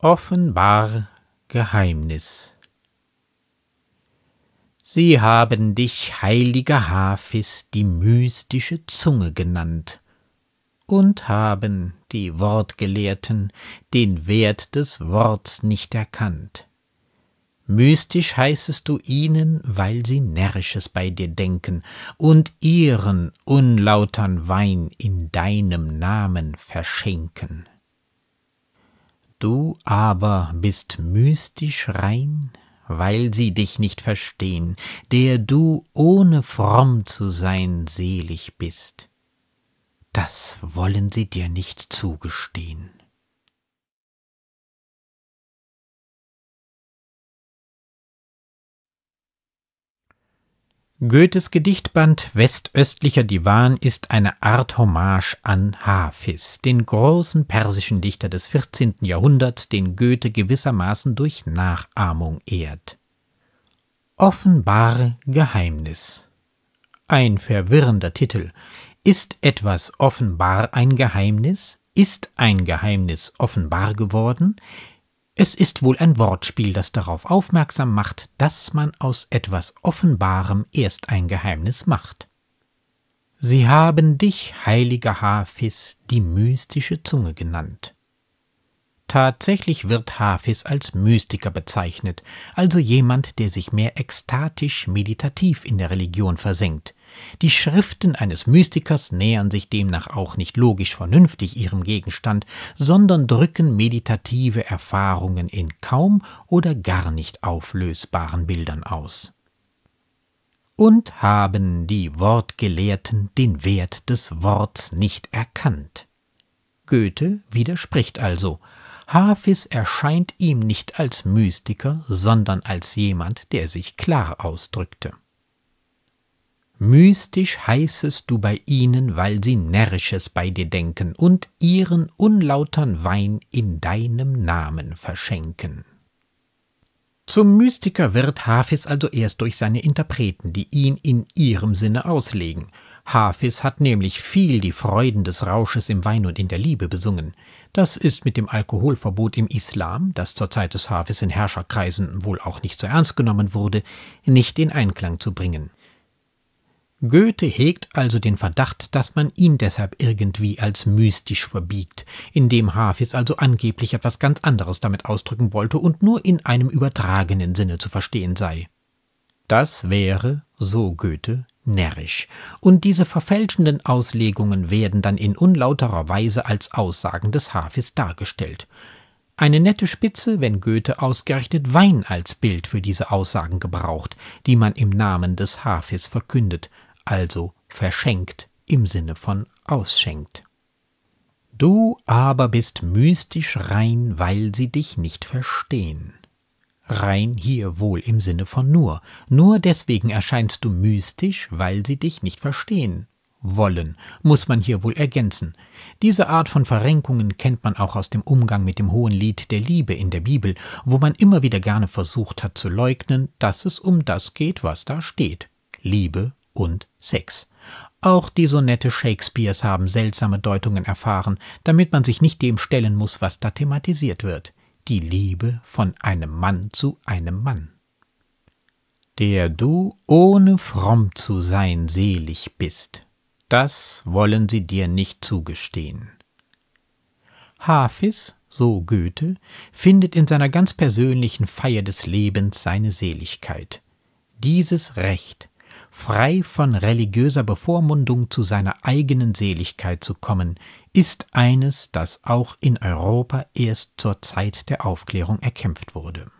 Offenbar Geheimnis Sie haben dich, heiliger Hafis, die mystische Zunge genannt und haben die Wortgelehrten den Wert des Worts nicht erkannt. Mystisch heißest du ihnen, weil sie Närrisches bei dir denken und ihren unlautern Wein in deinem Namen verschenken. Du aber bist mystisch rein, weil sie dich nicht verstehen, der du ohne fromm zu sein selig bist. Das wollen sie dir nicht zugestehen. Goethes Gedichtband Westöstlicher Divan ist eine Art Hommage an Hafiz, den großen persischen Dichter des 14. Jahrhunderts, den Goethe gewissermaßen durch Nachahmung ehrt. Offenbare Geheimnis Ein verwirrender Titel. Ist etwas offenbar ein Geheimnis? Ist ein Geheimnis offenbar geworden? Es ist wohl ein Wortspiel, das darauf aufmerksam macht, dass man aus etwas Offenbarem erst ein Geheimnis macht. Sie haben dich, heiliger Hafis, die mystische Zunge genannt. Tatsächlich wird Hafis als Mystiker bezeichnet, also jemand, der sich mehr ekstatisch meditativ in der Religion versenkt, die Schriften eines Mystikers nähern sich demnach auch nicht logisch vernünftig ihrem Gegenstand, sondern drücken meditative Erfahrungen in kaum oder gar nicht auflösbaren Bildern aus. Und haben die Wortgelehrten den Wert des Worts nicht erkannt? Goethe widerspricht also, Hafis erscheint ihm nicht als Mystiker, sondern als jemand, der sich klar ausdrückte. Mystisch heißest du bei ihnen, weil sie Närrisches bei dir denken und ihren unlautern Wein in deinem Namen verschenken. Zum Mystiker wird Hafis also erst durch seine Interpreten, die ihn in ihrem Sinne auslegen. Hafis hat nämlich viel die Freuden des Rausches im Wein und in der Liebe besungen. Das ist mit dem Alkoholverbot im Islam, das zur Zeit des Hafis in Herrscherkreisen wohl auch nicht so ernst genommen wurde, nicht in Einklang zu bringen. Goethe hegt also den Verdacht, dass man ihn deshalb irgendwie als mystisch verbiegt, indem Hafis also angeblich etwas ganz anderes damit ausdrücken wollte und nur in einem übertragenen Sinne zu verstehen sei. Das wäre, so Goethe, närrisch, und diese verfälschenden Auslegungen werden dann in unlauterer Weise als Aussagen des Hafis dargestellt. Eine nette Spitze, wenn Goethe ausgerechnet Wein als Bild für diese Aussagen gebraucht, die man im Namen des Hafis verkündet, also verschenkt im Sinne von ausschenkt. Du aber bist mystisch rein, weil sie dich nicht verstehen. Rein hier wohl im Sinne von nur. Nur deswegen erscheinst du mystisch, weil sie dich nicht verstehen. Wollen, muss man hier wohl ergänzen. Diese Art von Verrenkungen kennt man auch aus dem Umgang mit dem hohen Lied der Liebe in der Bibel, wo man immer wieder gerne versucht hat zu leugnen, dass es um das geht, was da steht. Liebe und 6. Auch die Sonette Shakespeares haben seltsame Deutungen erfahren, damit man sich nicht dem stellen muss, was da thematisiert wird. Die Liebe von einem Mann zu einem Mann. Der du, ohne fromm zu sein, selig bist, das wollen sie dir nicht zugestehen. Hafis, so Goethe, findet in seiner ganz persönlichen Feier des Lebens seine Seligkeit. Dieses Recht frei von religiöser Bevormundung zu seiner eigenen Seligkeit zu kommen, ist eines, das auch in Europa erst zur Zeit der Aufklärung erkämpft wurde